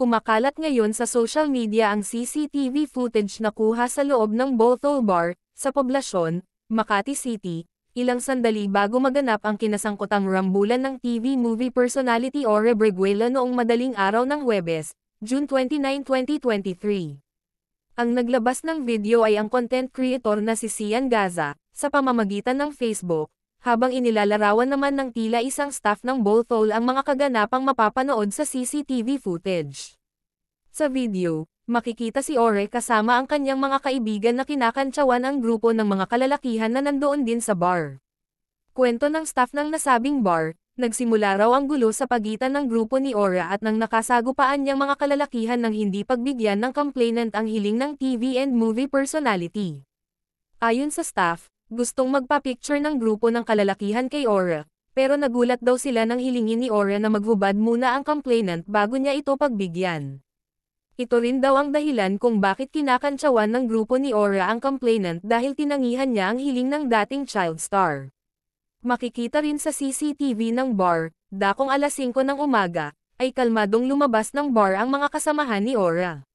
Kumakalat ngayon sa social media ang CCTV footage na kuha sa loob ng Bothol Bar, sa poblasyon, Makati City, ilang sandali bago maganap ang kinasangkotang rambulan ng TV movie personality Ore Briguela noong madaling araw ng Huwebes, June 29, 2023. Ang naglabas ng video ay ang content creator na si Sian Gaza, sa pamamagitan ng Facebook, habang inilalarawan naman ng tila isang staff ng Bothol ang mga kaganapang mapapanood sa CCTV footage. Sa video, makikita si Ore kasama ang kanyang mga kaibigan na kinakantsawan ang grupo ng mga kalalakihan na nandoon din sa bar. Kwento ng staff ng nasabing bar, nagsimula raw ang gulo sa pagitan ng grupo ni Ore at nang nakasagupaan niyang mga kalalakihan ng hindi pagbigyan ng complainant ang hiling ng TV and movie personality. Ayon sa staff, gustong magpa-picture ng grupo ng kalalakihan kay Aura, pero nagulat daw sila nang hilingin ni Aura na maghubad muna ang complainant bago niya ito pagbigyan. Ito rin daw ang dahilan kung bakit kinakantsawan ng grupo ni Aura ang complainant dahil tinangihan niya ang hiling ng dating child star. Makikita rin sa CCTV ng bar, dakong alas 5 ng umaga, ay kalmadong lumabas ng bar ang mga kasamahan ni Aura.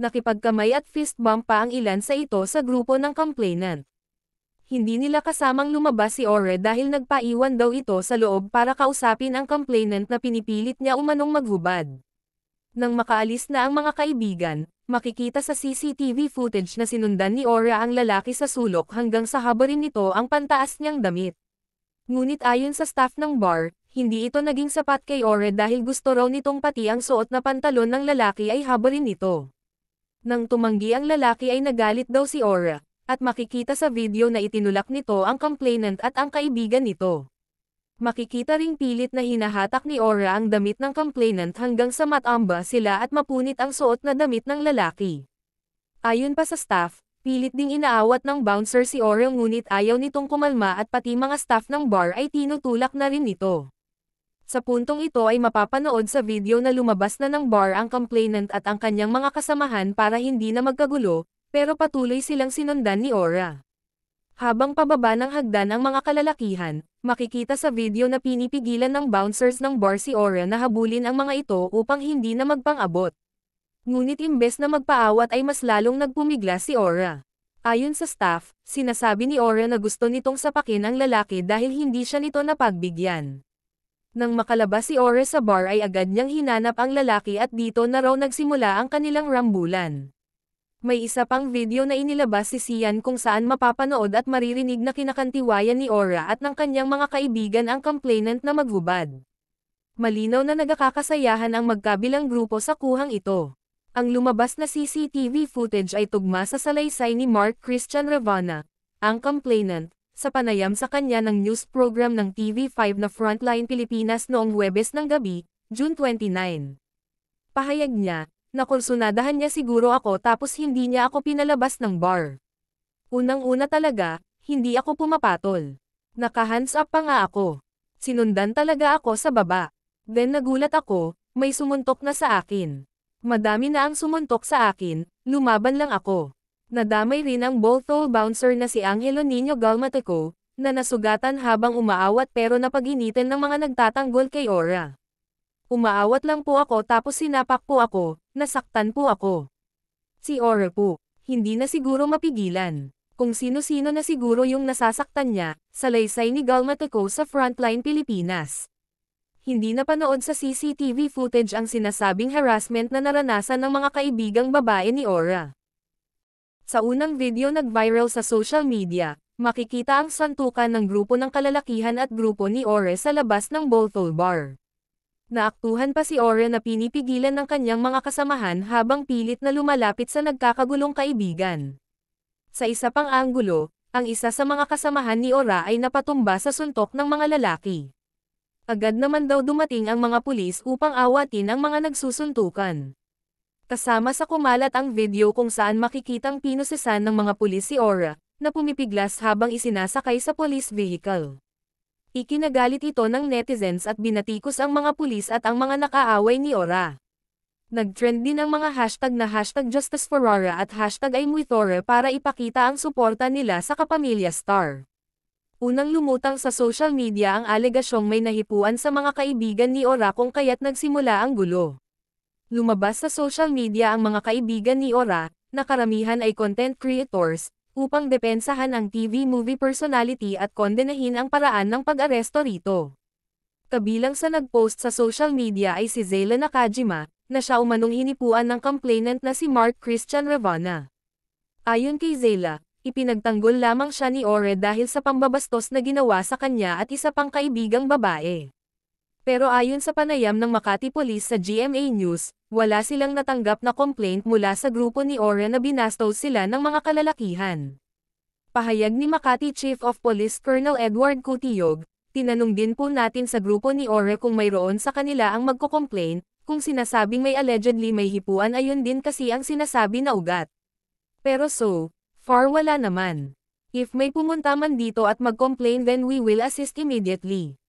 Nakipagkamay at fist bump pa ang ilan sa ito sa grupo ng complainant hindi nila kasamang lumabas si Ore dahil nagpaiwan daw ito sa loob para kausapin ang complainant na pinipilit niya umanong maghubad. Nang makaalis na ang mga kaibigan, makikita sa CCTV footage na sinundan ni Ora ang lalaki sa sulok hanggang sa habarin nito ang pantaas niyang damit. Ngunit ayon sa staff ng bar, hindi ito naging sapat kay Ore dahil gusto raw nitong pati ang suot na pantalon ng lalaki ay habarin nito. Nang tumanggi ang lalaki ay nagalit daw si Ora, at makikita sa video na itinulak nito ang complainant at ang kaibigan nito. Makikita ring pilit na hinahatak ni Aura ang damit ng complainant hanggang sa matamba sila at mapunit ang suot na damit ng lalaki. Ayon pa sa staff, pilit ding inaawat ng bouncer si Aura ngunit ayaw nitong kumalma at pati mga staff ng bar ay tinutulak na rin nito. Sa puntong ito ay mapapanood sa video na lumabas na ng bar ang complainant at ang kanyang mga kasamahan para hindi na magkagulo, pero patuloy silang sinundan ni Aura. Habang pababa ng hagdan ang mga kalalakihan, makikita sa video na pinipigilan ng bouncers ng bar si Aura na habulin ang mga ito upang hindi na magpang-abot. Ngunit imbes na magpaawat ay mas lalong nagpumigla si Aura. Ayon sa staff, sinasabi ni Aura na gusto nitong sapakin ang lalaki dahil hindi siya nito napagbigyan. Nang makalabas si Aura sa bar ay agad niyang hinanap ang lalaki at dito na raw nagsimula ang kanilang rambulan. May isa pang video na inilabas si Sian kung saan mapapanood at maririnig na kinakantiwayan ni Aura at ng kanyang mga kaibigan ang complainant na maghubad. Malinaw na nagakakasayahan ang magkabilang grupo sa kuhang ito. Ang lumabas na CCTV footage ay tugma sa salaysay ni Mark Christian Ravana, ang complainant, sa panayam sa kanya ng news program ng TV5 na Frontline Pilipinas noong Huwebes ng gabi, June 29. Pahayag niya, Nakursunadahan niya siguro ako tapos hindi niya ako pinalabas ng bar. Unang-una talaga, hindi ako pumapatol. Naka-hands up pa nga ako. Sinundan talaga ako sa baba. Then nagulat ako, may sumuntok na sa akin. Madami na ang sumuntok sa akin, lumaban lang ako. Nadamay rin ang ball bouncer na si Angelo Nino Galmateco, na nasugatan habang umaawat pero napaginitan ng mga nagtatanggol kay Ora. Umaawat lang po ako tapos sinapak po ako, nasaktan po ako. Si Ora po, hindi na siguro mapigilan. Kung sino-sino na siguro yung nasasaktan niya, salaysay ni Galmatico sa Frontline Pilipinas. Hindi na panood sa CCTV footage ang sinasabing harassment na naranasan ng mga kaibigang babae ni Ora. Sa unang video nag-viral sa social media, makikita ang santukan ng grupo ng kalalakihan at grupo ni Ore sa labas ng Bolthol Bar naaktuhan pa si Oren na pinipigilan ng kanyang mga kasamahan habang pilit na lumalapit sa nagkakagulong kaibigan. Sa isa pang anggulo, ang isa sa mga kasamahan ni Ora ay napatumba sa suntok ng mga lalaki. Agad naman daw dumating ang mga pulis upang awatin ang mga nagsusuntukan. Kasama sa kumalat ang video kung saan makikitang pinusisan ng mga pulis si Ora, na pumipiglas habang isinasakay sa police vehicle. Ikinagalit ito ng netizens at binatikos ang mga pulis at ang mga nakaaway ni Ora. Nag-trend din ang mga hashtag na hashtag Justice for Ora at hashtag Aimuithore para ipakita ang suporta nila sa kapamilya star. Unang lumutang sa social media ang alegasyong may nahipuan sa mga kaibigan ni Ora kung kaya't nagsimula ang gulo. Lumabas sa social media ang mga kaibigan ni Ora, na karamihan ay content creators, upang depensahan ang TV movie personality at kondenahin ang paraan ng pag-aresto rito. Kabilang sa nagpost sa social media ay si Zayla Nakajima, na siya umanong hinipuan ng complainant na si Mark Christian Ravana. Ayon kay Zayla, ipinagtanggol lamang siya ni Ore dahil sa pambabastos na ginawa sa kanya at isa pang kaibigang babae. Pero ayon sa panayam ng Makati Police sa GMA News, wala silang natanggap na complaint mula sa grupo ni Oren na binastos sila ng mga kalalakihan. Pahayag ni Makati Chief of Police Colonel Edward Cutiyog, tinanong din po natin sa grupo ni Ore kung mayroon sa kanila ang magko-complain, kung sinasabing may allegedly may hipuan ayun din kasi ang sinasabi na ugat. Pero so, far wala naman. If may pumunta man dito at mag-complain then we will assist immediately.